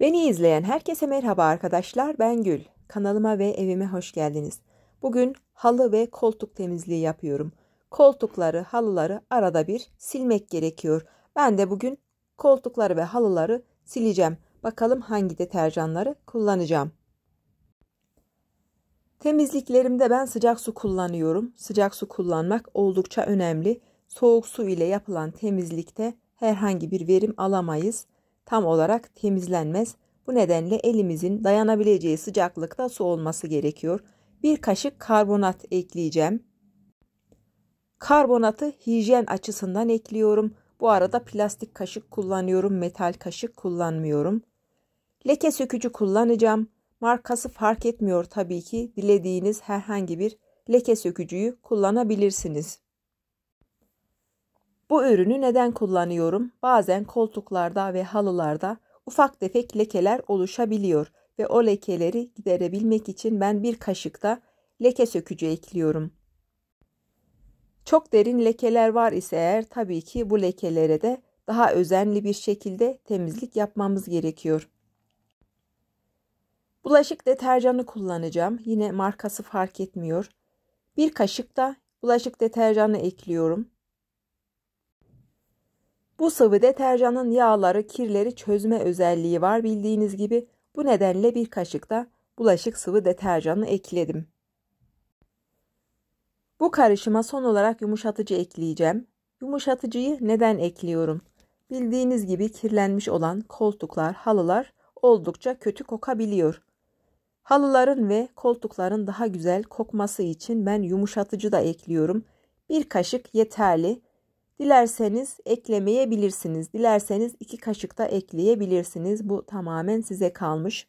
Beni izleyen herkese merhaba arkadaşlar. Ben Gül. Kanalıma ve evime hoş geldiniz. Bugün halı ve koltuk temizliği yapıyorum. Koltukları, halıları arada bir silmek gerekiyor. Ben de bugün koltukları ve halıları sileceğim. Bakalım hangi deterjanları kullanacağım. Temizliklerimde ben sıcak su kullanıyorum. Sıcak su kullanmak oldukça önemli. Soğuk su ile yapılan temizlikte herhangi bir verim alamayız tam olarak temizlenmez. Bu nedenle elimizin dayanabileceği sıcaklıkta su olması gerekiyor. Bir kaşık karbonat ekleyeceğim. Karbonatı hijyen açısından ekliyorum. Bu arada plastik kaşık kullanıyorum, metal kaşık kullanmıyorum. Leke sökücü kullanacağım. Markası fark etmiyor tabii ki. Dilediğiniz herhangi bir leke sökücüyü kullanabilirsiniz. Bu ürünü neden kullanıyorum? Bazen koltuklarda ve halılarda ufak tefek lekeler oluşabiliyor ve o lekeleri giderebilmek için ben bir kaşıkta leke sökücü ekliyorum. Çok derin lekeler var ise eğer tabii ki bu lekelere de daha özenli bir şekilde temizlik yapmamız gerekiyor. Bulaşık deterjanı kullanacağım. Yine markası fark etmiyor. Bir kaşık da bulaşık deterjanı ekliyorum. Bu sıvı deterjanın yağları, kirleri çözme özelliği var bildiğiniz gibi. Bu nedenle bir kaşıkta bulaşık sıvı deterjanı ekledim. Bu karışıma son olarak yumuşatıcı ekleyeceğim. Yumuşatıcıyı neden ekliyorum? Bildiğiniz gibi kirlenmiş olan koltuklar, halılar oldukça kötü kokabiliyor. Halıların ve koltukların daha güzel kokması için ben yumuşatıcı da ekliyorum. Bir kaşık yeterli. Dilerseniz eklemeyebilirsiniz. Dilerseniz iki kaşık da ekleyebilirsiniz. Bu tamamen size kalmış.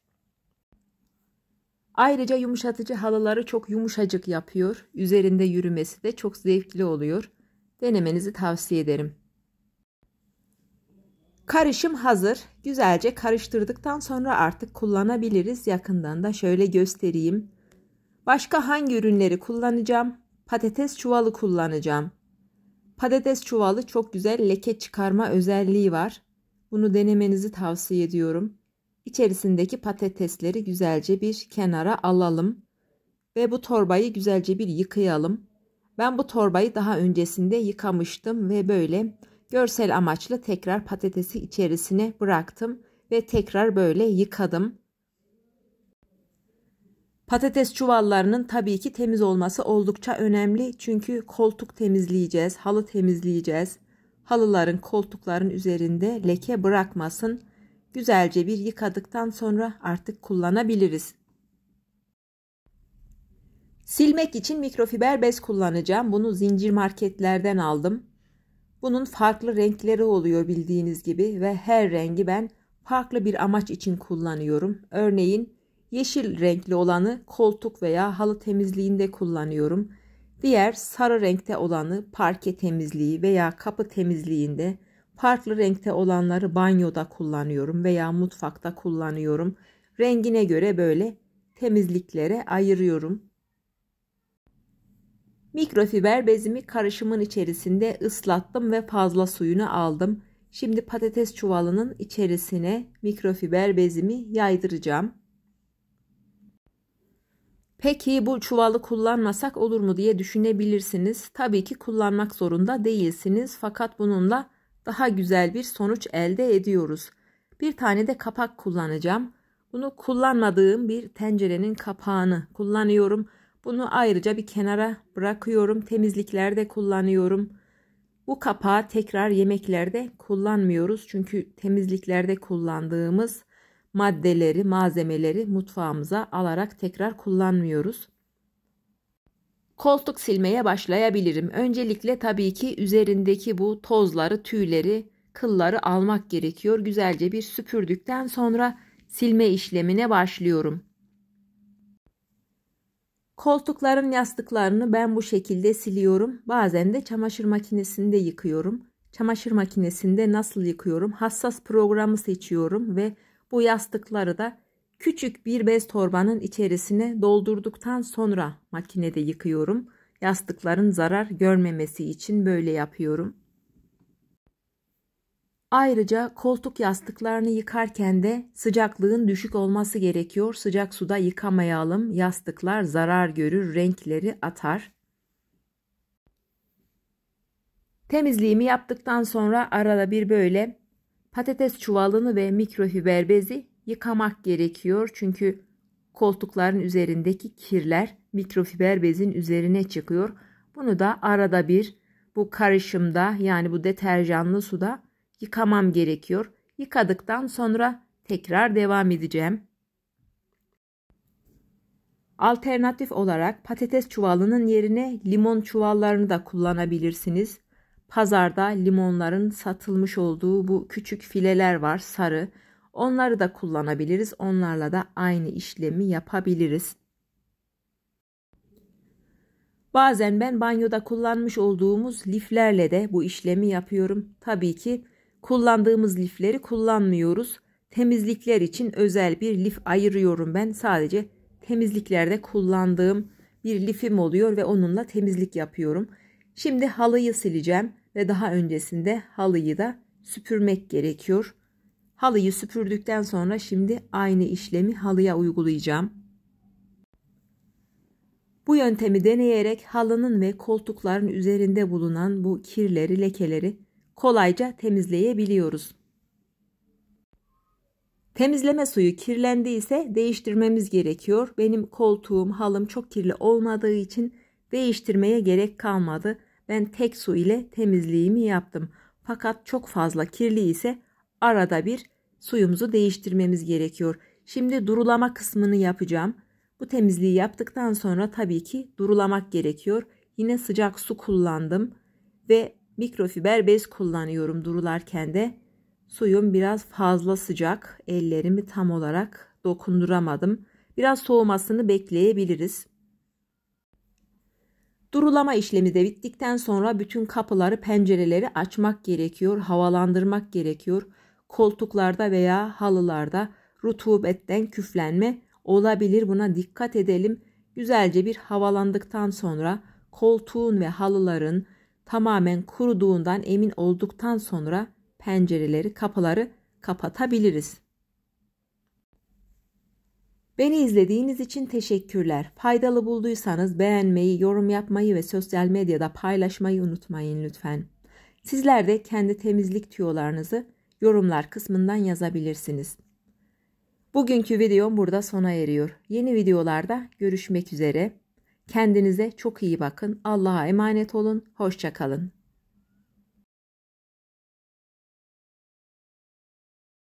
Ayrıca yumuşatıcı halıları çok yumuşacık yapıyor. Üzerinde yürümesi de çok zevkli oluyor. Denemenizi tavsiye ederim. Karışım hazır. Güzelce karıştırdıktan sonra artık kullanabiliriz. Yakından da şöyle göstereyim. Başka hangi ürünleri kullanacağım? Patates çuvalı kullanacağım. Patates çuvalı çok güzel leke çıkarma özelliği var. Bunu denemenizi tavsiye ediyorum. İçerisindeki patatesleri güzelce bir kenara alalım ve bu torbayı güzelce bir yıkayalım. Ben bu torbayı daha öncesinde yıkamıştım ve böyle görsel amaçlı tekrar patatesi içerisine bıraktım ve tekrar böyle yıkadım. Patates çuvallarının tabii ki temiz olması oldukça önemli. Çünkü koltuk temizleyeceğiz, halı temizleyeceğiz. Halıların, koltukların üzerinde leke bırakmasın. Güzelce bir yıkadıktan sonra artık kullanabiliriz. Silmek için mikrofiber bez kullanacağım. Bunu zincir marketlerden aldım. Bunun farklı renkleri oluyor bildiğiniz gibi ve her rengi ben farklı bir amaç için kullanıyorum. Örneğin Yeşil renkli olanı koltuk veya halı temizliğinde kullanıyorum. Diğer sarı renkte olanı parke temizliği veya kapı temizliğinde, farklı renkte olanları banyoda kullanıyorum veya mutfakta kullanıyorum. Rengine göre böyle temizliklere ayırıyorum. Mikrofiber bezimi karışımın içerisinde ıslattım ve fazla suyunu aldım. Şimdi patates çuvalının içerisine mikrofiber bezimi yaydıracağım. Peki bu çuvalı kullanmasak olur mu diye düşünebilirsiniz. Tabii ki kullanmak zorunda değilsiniz fakat bununla daha güzel bir sonuç elde ediyoruz. Bir tane de kapak kullanacağım. Bunu kullanmadığım bir tencerenin kapağını kullanıyorum. Bunu ayrıca bir kenara bırakıyorum. Temizliklerde kullanıyorum. Bu kapağı tekrar yemeklerde kullanmıyoruz. Çünkü temizliklerde kullandığımız maddeleri, malzemeleri mutfağımıza alarak tekrar kullanmıyoruz. Koltuk silmeye başlayabilirim. Öncelikle tabii ki üzerindeki bu tozları, tüyleri, kılları almak gerekiyor. Güzelce bir süpürdükten sonra silme işlemine başlıyorum. Koltukların yastıklarını ben bu şekilde siliyorum. Bazen de çamaşır makinesinde yıkıyorum. Çamaşır makinesinde nasıl yıkıyorum? Hassas programı seçiyorum ve bu yastıkları da küçük bir bez torbanın içerisine doldurduktan sonra makinede yıkıyorum. Yastıkların zarar görmemesi için böyle yapıyorum. Ayrıca koltuk yastıklarını yıkarken de sıcaklığın düşük olması gerekiyor. Sıcak suda yıkamayalım. Yastıklar zarar görür, renkleri atar. Temizliğimi yaptıktan sonra arada bir böyle Patates çuvalını ve mikrofiber bezi yıkamak gerekiyor. Çünkü koltukların üzerindeki kirler mikrofiber bezin üzerine çıkıyor. Bunu da arada bir bu karışımda yani bu deterjanlı suda yıkamam gerekiyor. Yıkadıktan sonra tekrar devam edeceğim. Alternatif olarak patates çuvalının yerine limon çuvallarını da kullanabilirsiniz. Pazarda limonların satılmış olduğu bu küçük fileler var sarı. Onları da kullanabiliriz. Onlarla da aynı işlemi yapabiliriz. Bazen ben banyoda kullanmış olduğumuz liflerle de bu işlemi yapıyorum. Tabii ki kullandığımız lifleri kullanmıyoruz. Temizlikler için özel bir lif ayırıyorum ben. Sadece temizliklerde kullandığım bir lifim oluyor ve onunla temizlik yapıyorum. Şimdi halıyı sileceğim ve daha öncesinde halıyı da süpürmek gerekiyor. Halıyı süpürdükten sonra şimdi aynı işlemi halıya uygulayacağım. Bu yöntemi deneyerek halının ve koltukların üzerinde bulunan bu kirleri, lekeleri kolayca temizleyebiliyoruz. Temizleme suyu kirlendiyse değiştirmemiz gerekiyor. Benim koltuğum, halım çok kirli olmadığı için değiştirmeye gerek kalmadı. Ben tek su ile temizliğimi yaptım. Fakat çok fazla kirli ise arada bir suyumuzu değiştirmemiz gerekiyor. Şimdi durulama kısmını yapacağım. Bu temizliği yaptıktan sonra tabii ki durulamak gerekiyor. Yine sıcak su kullandım ve mikrofiber bez kullanıyorum durularken de. Suyum biraz fazla sıcak. Ellerimi tam olarak dokunduramadım. Biraz soğumasını bekleyebiliriz. Durulama işlemi de bittikten sonra bütün kapıları, pencereleri açmak gerekiyor, havalandırmak gerekiyor. Koltuklarda veya halılarda rutubetten küflenme olabilir. Buna dikkat edelim. Güzelce bir havalandıktan sonra koltuğun ve halıların tamamen kuruduğundan emin olduktan sonra pencereleri, kapıları kapatabiliriz. Beni izlediğiniz için teşekkürler. Faydalı bulduysanız beğenmeyi, yorum yapmayı ve sosyal medyada paylaşmayı unutmayın lütfen. Sizler de kendi temizlik tüyolarınızı yorumlar kısmından yazabilirsiniz. Bugünkü videom burada sona eriyor. Yeni videolarda görüşmek üzere. Kendinize çok iyi bakın. Allah'a emanet olun. Hoşçakalın.